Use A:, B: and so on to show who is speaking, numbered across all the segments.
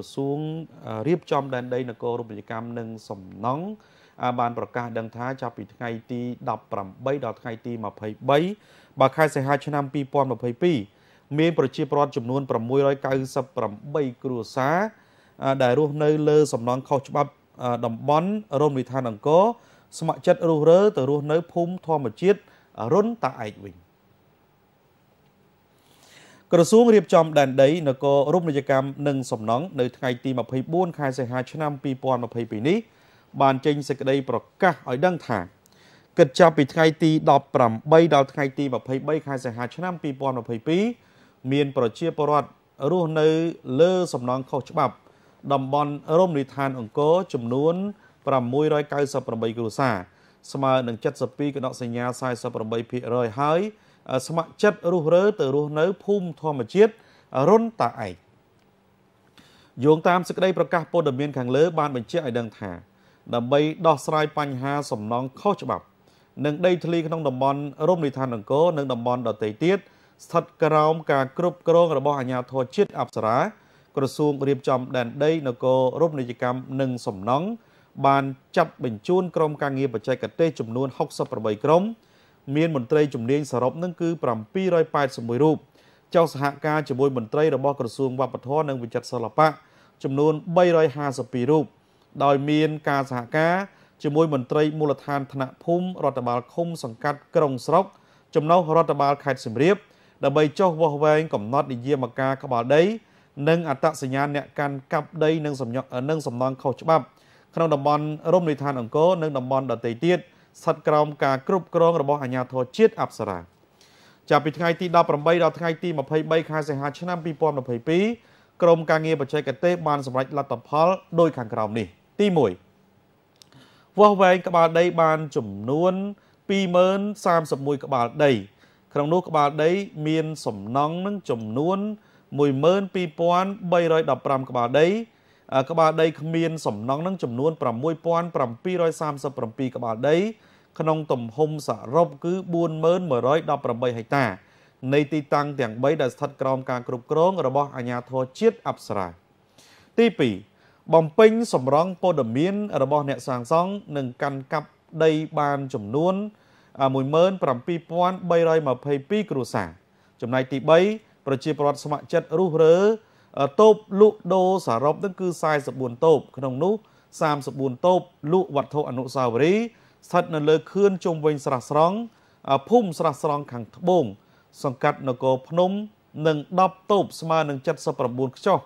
A: ក្រសួងរៀបចំដែនដីនគររូបនីយកម្មនិងសំណង់បាន ប្រកាសដឹងថាចាប់ពីថ្ងៃទី18ដល់ថ្ងៃទី23បើខែសីហាឆ្នាំ2022មានប្រជាពលរដ្ឋចំនួន698គ្រួសារដែលរស់នៅលើសំណង់ខុសច្បាប់តំបន់រមណីយដ្ឋានអង្គរស្ម័គ្រចិត្តរុះរើ ទៅរស់នៅ ភូមិធម្មជាតិរុនតាឯកវិញ។ក្រសួងរៀបចំដែនដីនគររំលយកម្មនិងសំណង់នៅថ្ងៃទី24ខែសីហា ឆ្នាំ2022នេះ បានចេញសេចក្តីប្រកាសឲ្យដឹងថាគិតចាប់ពីថ្ងៃទី18ដល់ថ្ងៃទី23ខែសីហាឆ្នាំ2022មានប្រជាពលរដ្ឋរស់នៅលើសំណង់ខុសច្បាប់តំបន់រមណីយដ្ឋានអង្គរចំនួន698គ្រួសារស្មើនឹង72កណសញ្ញា48%ហើយស្ម័គ្រចិត្តរុះរើទៅរស់នៅភូមិធម្មជាតិរុនតាឯកយោងតាមសេចក្តីប្រកាសព័ត៌មានខាងលើ បានបញ្ជាក់ឲ្យដឹង ថា ដើម្បីដោះស្រាយបញ្ហា សំណងខុសច្បាប់និងដីធ្លីក្នុងតំបន់រមណីយដ្ឋានអង្គរនិងតំបន់ដទៃទៀតស្ថិតក្រោមការគ្រប់គ្រងរបស់អាជ្ញាធរជាតិអប្សរា ក្រសួងរៀបចំដែនដីនគររមណីយកម្មនិងសំណង់បានចាត់បញ្ជូន ក្រុមការងារបច្ចេកទេសចំនួន68ក្រុមមានមន្ត្រីជំនាញសរុបនឹងគឺ781រូបចៅសហការជាមួយមន្ត្រីរបស់ក្រសួងវប្បធម៌និងវិចិត្រសិល្បៈចំនួន352រូបដោយមានការសហការជាមួយមន្ត្រីមូលដ្ឋានថ្នាក់ភូមិរដ្ឋបាលឃុំសង្កាត់ក្រុងស្រុក ចំណុះរដ្ឋបាលខេត្តសៀមរាបដើម្បីចុះវាស់វែងកំណត់នយាមការក្បាលដី និង អត្តសញ្ញាណអ្នកកាន់កាប់ដីនិងសំណងនិងសំណងខុសច្បាប់ ក្នុងតំបន់រមណីយដ្ឋានអង្គរនិងតំបន់ដទៃទៀតទៀតស្ថិតក្រោមការគ្រប់គ្រងរបស់អាជ្ញាធរជាតិអប្សរាចាប់ពីថ្ងៃទី18ដល់ថ្ងៃទី23ខែសីហាឆ្នាំ2022ក្រមការងារបច្ចេកទេសបានសម្រេចលទ្ធផលដោយខាងក្រោមនេះទី1វាស់វែងក្បាលដីបានចំនួន20031ក្បាលដី ក្នុងនោះក្បាលដីមានសំណង់នឹងចំនួន12315ក្បាលដីក្បាលដីគ្មានសំណង់នឹងចំនួន6737ក្បាលដី ក្នុង ទំហំសរុបគឺ4118ហិកតា នៃទីតាំងទាំង3ដែលស្ថិតក្រោមការ គ្រប់គ្រងរបស់អាជ្ញាធរជាតិអប្សរាទី2បំពេញសម្រង់ព័ត៌មាន របស់អ្នកសាងសង់និងកាន់កាប់ដីបានចំនួន17322គ្រួសារចំណែកទី3ប្រជាពលរដ្ឋស្ម័គ្រចិត្តរុះរើតូបលក់ដូរសរុបនឹងគឺ44តូបក្នុង នោះ34តូបលក់វត្ថុអនុស្សាវរីយ៍ស្ថិតនៅលើខឿនជុំវិញស្រះស្រង់ភូមិស្រះស្រង់ខាងត្បូង សង្កាត់នគរភ្នំ និង10តូបស្មើនឹង79ខ្ចោះ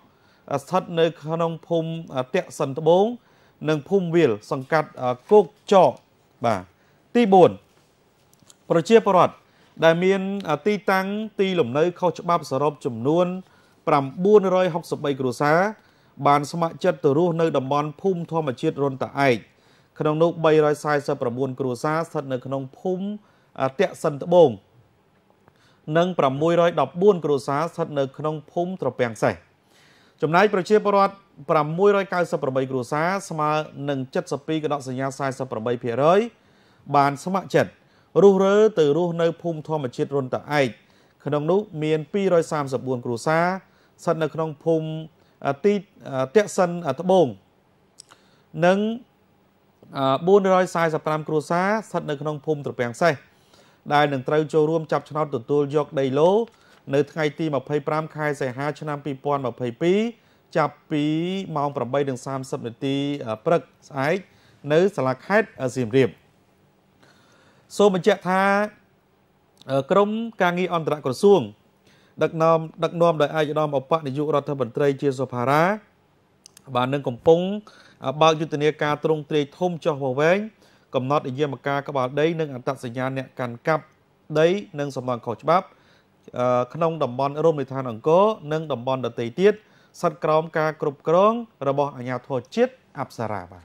A: ស្ថិតនៅ ក្នុងភូមិតាក់សិនត្បូង និងភូមិវាលសង្កាត់គោកចកបាទទី4ប្រជាពលរដ្ឋដែលមាន ទីតាំងទីលំនៅខុសច្បាប់សរុបចំនួន1 963គ្រួសារបានស្ម័គ្រចិត្តទៅរស់នៅតំបន់ភូមិធម្មជាតិរុនតាឯកក្នុងនោះ349គ្រួសារស្ថិតនៅក្នុងភូមិតាក់សិនត្បូងនិង614គ្រួសារស្ថិតនៅក្នុងភូមិត្រពាំងសេះចំណាយប្រជាពលរដ្ឋ698គ្រួសារស្មើនឹង72កដកសញ្ញា48%បានស្ម័គ្រចិត្តរុះរើទៅរស់នៅភូមិធម្មជាតិរុនតាឯកក្នុង នោះមាន234គ្រួសារស្ថិតនៅក្នុងភូមិទីតាក់សិនត្បូងនិង445គ្រួសារស្ថិតនៅក្នុងភូមិត្រពាំងសេះដែលនឹងត្រូវចូលរួមចាប់ឆ្នោតទទួលយកដីឡូនៅថ្ងៃទី25ខែសីហាឆ្នាំ2022ចាប់ពីម៉ោង8:30នាទីព្រឹកស្អែកនៅសាលាខេត្តសៀមរាបសូមបញ្ជាក់ថា ក្រមការងារអន្តរក្រសួងដឹកនាំដឹកនាំដោយឯកឧត្តមអបនាយករដ្ឋមន្ត្រីជាសុផារ៉ាបាននឹងកំពុងបើកយុទ្ធនាការទ្រង់ទ្រាយធំចោះមកវែងកំណត់និយមការក្បាលដីនិងអត្តសញ្ញាណអ្នកកាន់កាប់ដី និងសំណងខុសច្បាប់ក្នុងតំបន់រមណីយដ្ឋានអង្គរនិងតំបន់ដទៃទៀតស្ថិតក្រោមការគ្រប់គ្រង របស់អាជ្ញាធរជាតិអប្សរាបាទ